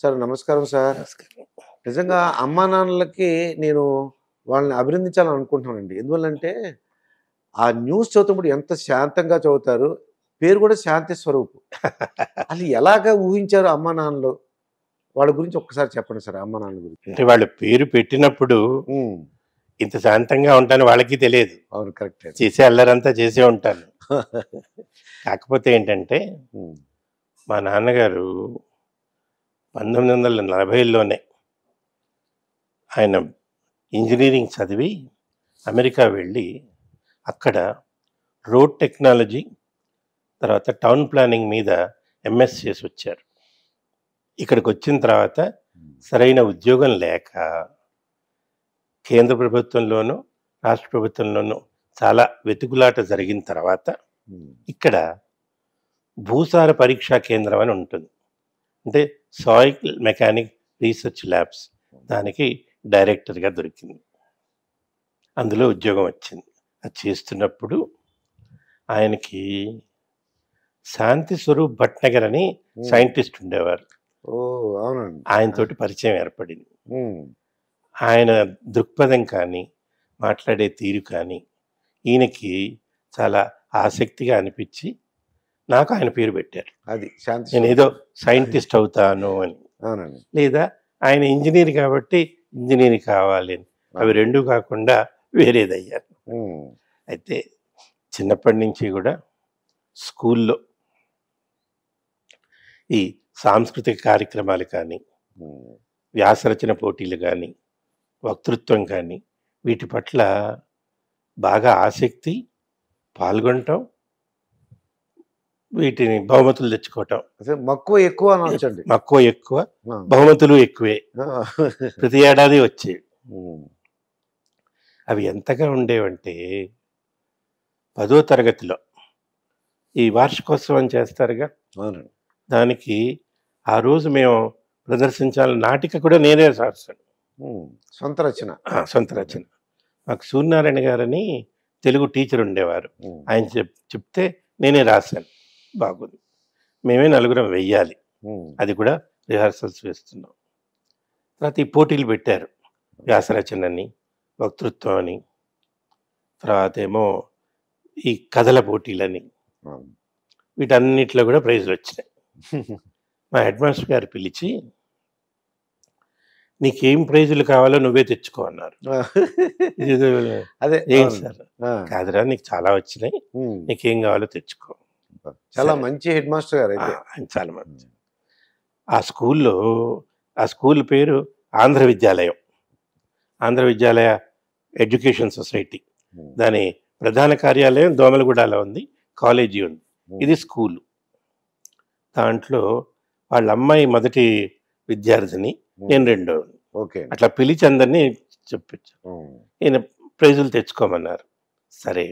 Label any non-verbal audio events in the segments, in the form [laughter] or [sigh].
sir నమస్కారం sir నిజంగా అమ్మ నాన్నలకి నేను వాళ్ళని అభినందించాలని అనుకుంటున్నానండి ఎందువల్లంటే ఆ న్యూస్ చదువుతున్నప్పుడు ఎంత శాంతంగా చదువుతారు పేరు కూడా శాంతి స్వరూపు అది ఎలాగ ఊహించారు అమ్మ నాన్నలు వాళ్ళ గురించి ఒక్కసారి చెప్పండి సార్ అమ్మా నాన్న గురించి అంటే వాళ్ళ పేరు పెట్టినప్పుడు ఇంత శాంతంగా ఉంటాను వాళ్ళకి తెలియదు అవును కరెక్ట్ చేసే అల్లరంతా చేసే ఉంటాను [laughs] కాకపోతే ఏంటంటే మా నాన్నగారు పంతొమ్మిది వందల నలభైలోనే ఆయన ఇంజనీరింగ్ చదివి అమెరికా వెళ్ళి అక్కడ రోడ్ టెక్నాలజీ తర్వాత టౌన్ ప్లానింగ్ మీద ఎంఎస్ చేసి వచ్చారు ఇక్కడికి వచ్చిన తర్వాత సరైన ఉద్యోగం లేక కేంద్ర ప్రభుత్వంలోనూ రాష్ట్ర ప్రభుత్వంలోనూ చాలా వెతుకులాట జరిగిన తర్వాత ఇక్కడ భూసార పరీక్షా కేంద్రం అని ఉంటుంది అంటే సాయిల్ మెకానిక్ రీసెర్చ్ ల్యాబ్స్ దానికి డైరెక్టర్గా దొరికింది అందులో ఉద్యోగం వచ్చింది అది చేస్తున్నప్పుడు ఆయనకి శాంతి స్వరూప్ భట్నగర్ అని సైంటిస్ట్ ఉండేవారు ఆయనతోటి పరిచయం ఏర్పడింది ఆయన దృక్పథం కానీ మాట్లాడే తీరు కానీ ఈయనకి చాలా ఆసక్తిగా అనిపించి నాకు ఆయన పేరు పెట్టారు అది శాంతి నేను ఏదో సైంటిస్ట్ అవుతాను అని అవునండి లేదా ఆయన ఇంజనీర్ కాబట్టి ఇంజనీర్ కావాలి అని అవి రెండు కాకుండా అయ్యారు అయితే చిన్నప్పటి నుంచి కూడా స్కూల్లో ఈ సాంస్కృతిక కార్యక్రమాలు కానీ వ్యాసరచన పోటీలు కానీ వక్తృత్వం కానీ వీటి పట్ల బాగా ఆసక్తి పాల్గొనటం వీటిని బహుమతులు తెచ్చుకోవటం మక్కువ ఎక్కువ అనొచ్చండి మక్కువ ఎక్కువ బహుమతులు ఎక్కువే ప్రతి ఏడాది వచ్చేవి అవి ఎంతగా ఉండేవంటే పదో తరగతిలో ఈ వార్షికోత్సవం చేస్తారుగా దానికి ఆ రోజు మేము ప్రదర్శించాలి నాటిక కూడా నేనే సాధిస్తాను సొంత రచన సొంత రచన మాకు సూర్యనారాయణ గారని తెలుగు టీచర్ ఉండేవారు ఆయన చెప్తే నేనే రాశాను బాగుంది మేమే నలుగురం వెయ్యాలి అది కూడా రిహార్సల్స్ వేస్తున్నాం తర్వాత ఈ పోటీలు పెట్టారు వ్యాసరచనని వక్తృత్వం అని తర్వాత ఏమో ఈ కథల పోటీలని వీటన్నిటిలో కూడా ప్రైజులు వచ్చినాయి మా హెడ్ మాస్టర్ గారు పిలిచి నీకేం ప్రైజులు కావాలో నువ్వే తెచ్చుకో అన్నారు [laughs] అదే ఏం సార్ కాదురా నీకు చాలా వచ్చినాయి నీకేం కావాలో తెచ్చుకో చాలా మంచి హెడ్ మాస్టర్ గారు అయితే చాలా మంచి ఆ స్కూల్లో ఆ స్కూల్ పేరు ఆంధ్ర విద్యాలయం ఆంధ్ర విద్యాలయ ఎడ్యుకేషన్ సొసైటీ దాని ప్రధాన కార్యాలయం దోమలగూడలో ఉంది కాలేజీ ఉంది ఇది స్కూల్ దాంట్లో వాళ్ళ అమ్మాయి మొదటి విద్యార్థిని నేను రెండో ఓకే అట్లా పిలిచి అందరినీ చెప్పించాను ఈయన ప్రైజులు తెచ్చుకోమన్నారు సరే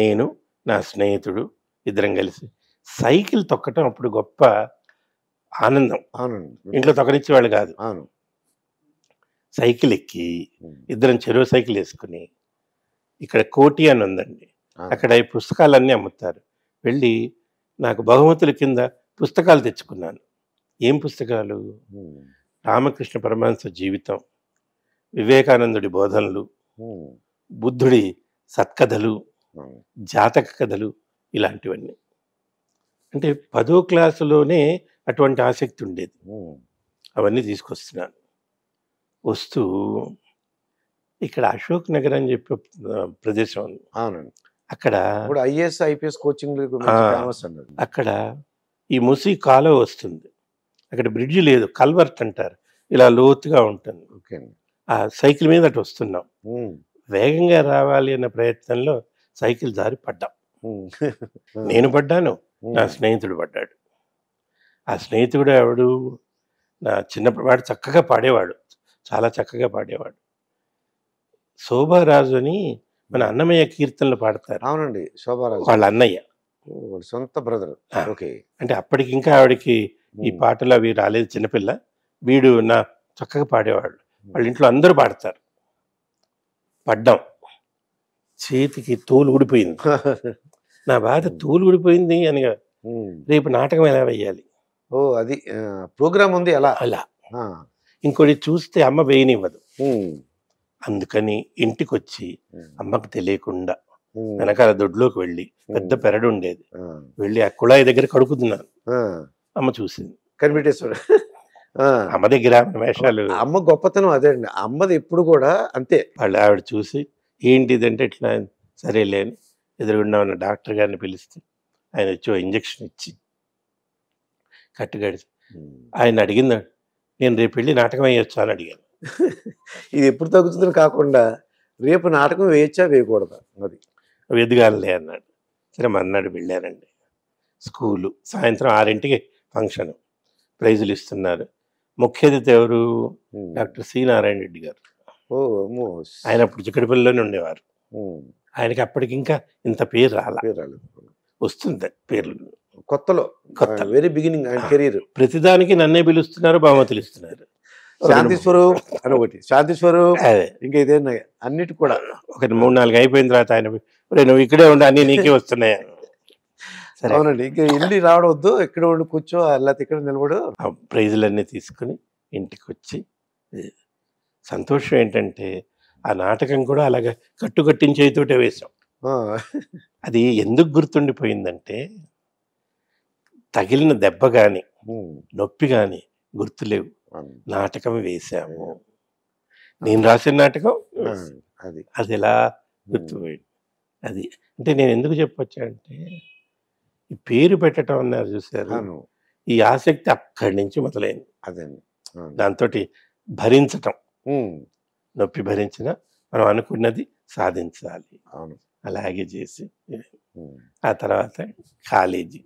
నేను నా స్నేహితుడు ఇద్దరం కలిసి సైకిల్ తొక్కటం అప్పుడు గొప్ప ఆనందం ఆనందం ఇంట్లో తొక్కనిచ్చేవాళ్ళు కాదు సైకిల్ ఎక్కి ఇద్దరం చెరువు సైకిల్ వేసుకుని ఇక్కడ కోటి అని ఉందండి అక్కడ ఈ పుస్తకాలన్నీ అమ్ముతారు వెళ్ళి నాకు బహుమతుల కింద పుస్తకాలు తెచ్చుకున్నాను ఏం పుస్తకాలు రామకృష్ణ పరమహంస జీవితం వివేకానందుడి బోధనలు బుద్ధుడి సత్కథలు జాతక కథలు ఇలాంటివన్నీ అంటే పదో క్లాసులోనే అటువంటి ఆసక్తి ఉండేది అవన్నీ తీసుకొస్తున్నాను వస్తూ ఇక్కడ అశోక్ నగర్ అని చెప్పే ప్రదేశం ఉంది అక్కడ ఇప్పుడు ఐఏఎస్ ఐపీఎస్ కోచింగ్ అక్కడ ఈ ముసి కాలువ వస్తుంది అక్కడ బ్రిడ్జ్ లేదు కల్వర్ట్ అంటారు ఇలా లోతుగా ఉంటుంది ఓకే ఆ సైకిల్ మీద అటు వస్తున్నాం వేగంగా రావాలి అన్న ప్రయత్నంలో సైకిల్ దారి పడ్డాం [laughs] నేను పడ్డాను నా స్నేహితుడు పడ్డాడు ఆ స్నేహితుడు ఎవడు నా చిన్నప్పుడు వాడు చక్కగా పాడేవాడు చాలా చక్కగా పాడేవాడు శోభారాజు అని మన అన్నమయ్య కీర్తనలు పాడతారు అవునండి శోభారాజు వాళ్ళ అన్నయ్య సొంత బ్రదర్ ఓకే అంటే అప్పటికి ఇంకా ఆవిడకి ఈ పాటలు అవి రాలేదు చిన్నపిల్ల వీడు నా చక్కగా పాడేవాడు వాళ్ళ ఇంట్లో అందరూ పాడతారు పడ్డాం చేతికి తోలు ఊడిపోయింది [laughs] నా బాధ తూలుగుడిపోయింది అనగా రేపు నాటకం ఎలా వేయాలి ఓ అది ప్రోగ్రామ్ ఉంది అలా అలా ఇంకోటి చూస్తే అమ్మ వేయనివ్వదు అందుకని ఇంటికి వచ్చి అమ్మకు తెలియకుండా వెనకాల దొడ్లోకి వెళ్ళి పెద్ద పెరడు ఉండేది వెళ్ళి ఆ కుళాయి దగ్గర కడుకుతున్నాను అమ్మ చూసింది కనిపెట్టేశ్వరు అమ్మ దగ్గర వేషాలు అమ్మ గొప్పతనం అదే అండి అమ్మది ఎప్పుడు కూడా అంతే వాళ్ళు ఆవిడ చూసి ఏంటిదంటే ఇట్లా సరేలేని ఎదురుగుండా ఉన్న డాక్టర్ గారిని పిలిస్తే ఆయన వచ్చి ఇంజక్షన్ ఇచ్చి కట్టుగడి ఆయన అడిగింది నేను రేపు వెళ్ళి నాటకం వేయొచ్చు అని అడిగాను [laughs] ఇది ఎప్పుడు తగ్గుతుందని కాకుండా రేపు నాటకం వేయచ్చా వేయకూడదా అది అవి ఎదగాలే అన్నాడు సరే మన్నాడు వెళ్ళానండి స్కూలు సాయంత్రం ఆరింటికి ఫంక్షన్ ప్రైజులు ఇస్తున్నారు ముఖ్య అతిథి ఎవరు డాక్టర్ సి నారాయణ రెడ్డి గారు ఆయన అప్పుడు చిక్కడిపల్లిలోనే ఉండేవారు ఆయనకి అప్పటికి ఇంకా ఇంత పేరు రాలా రాలేదు వస్తుంది పేర్లు కొత్తలో కొత్త వెరీ బిగినింగ్ ఆయన కెరీర్ ప్రతిదానికి నన్నే పిలుస్తున్నారు బామ తెలుస్తున్నారు శాంతి స్వరూప్ అని ఒకటి శాంతి స్వరూప్ ఇంకా ఇదే అన్నిటి కూడా ఒక మూడు నాలుగు అయిపోయిన తర్వాత ఆయన నువ్వు ఇక్కడే ఉండి అన్ని నీకే [laughs] వస్తున్నాయి అవునండి ఇంకా ఇల్లు రావడవద్దు ఇక్కడ ఉండి కూర్చో లేకపోతే ఇక్కడ నిలబడు ప్రైజులన్నీ తీసుకుని ఇంటికి వచ్చి సంతోషం ఏంటంటే ఆ నాటకం కూడా అలాగ కట్టుకట్టిన చేతితోటే వేశాం అది ఎందుకు గుర్తుండిపోయిందంటే తగిలిన దెబ్బ కానీ నొప్పి కానీ గుర్తులేవు నాటకం వేశాము నేను రాసిన నాటకం అది అది ఎలా గుర్తుపోయింది అది అంటే నేను ఎందుకు చెప్పొచ్చానంటే ఈ పేరు పెట్టడం అన్నారు చూసారు ఈ ఆసక్తి అక్కడి నుంచి మొదలైంది అదే దాంతో భరించటం నొప్పి భరించిన మనం అనుకున్నది సాధించాలి అవును అలాగే చేసి ఆ తర్వాత కాలేజీ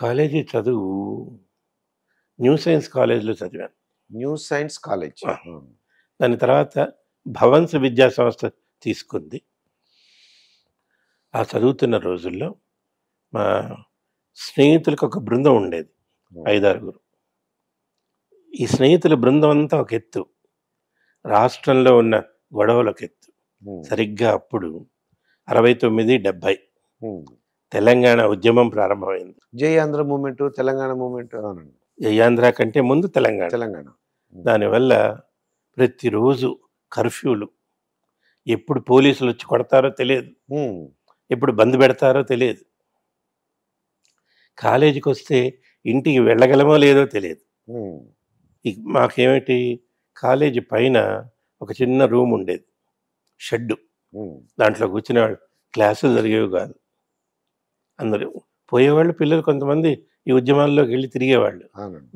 కాలేజీ చదువు న్యూ సైన్స్ కాలేజ్లో చదివాను న్యూ సైన్స్ కాలేజ్ దాని తర్వాత భవన్స్ విద్యా సంస్థ తీసుకుంది ఆ చదువుతున్న రోజుల్లో మా స్నేహితులకు ఒక బృందం ఉండేది ఐదారుగురు ఈ స్నేహితుల బృందం అంతా ఒక ఎత్తు రాష్ట్రంలో ఉన్న గొడవలకెత్తు ఎత్తు సరిగ్గా అప్పుడు అరవై తొమ్మిది డెబ్బై తెలంగాణ ఉద్యమం ప్రారంభమైంది జయాంధ్ర మూమెంట్ తెలంగాణ మూమెంట్ జయాంధ్ర కంటే ముందు తెలంగాణ తెలంగాణ దానివల్ల ప్రతిరోజు కర్ఫ్యూలు ఎప్పుడు పోలీసులు వచ్చి కొడతారో తెలియదు ఎప్పుడు బంద్ పెడతారో తెలియదు కాలేజీకి వస్తే ఇంటికి వెళ్ళగలమో లేదో తెలియదు మాకేమిటి కాలేజీ పైన ఒక చిన్న రూమ్ ఉండేది షెడ్డు దాంట్లో కూర్చునే క్లాసులు జరిగేవి కాదు అందరూ పోయేవాళ్ళు పిల్లలు కొంతమంది ఈ ఉద్యమాల్లోకి వెళ్ళి తిరిగేవాళ్ళు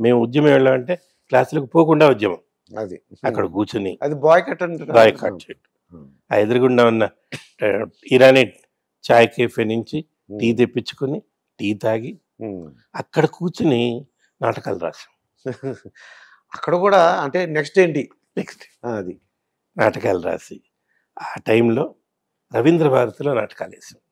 మేము ఉద్యమం వెళ్ళామంటే క్లాసులకు పోకుండా ఉద్యమం అది అక్కడ కూర్చుని అది బాయ్కట్ అంటే బాయ్కట్ చెట్టు ఆ ఎదురుగుండా ఉన్న ఇరానీ చాయ్ కేఫే నుంచి టీ తెప్పించుకుని టీ తాగి అక్కడ కూర్చుని నాటకాలు రాసాం [laughs] అక్కడ కూడా అంటే నెక్స్ట్ ఏంటి నెక్స్ట్ అది నాటకాలు రాసి ఆ టైంలో రవీంద్ర భారతిలో నాటకాలు వేసాం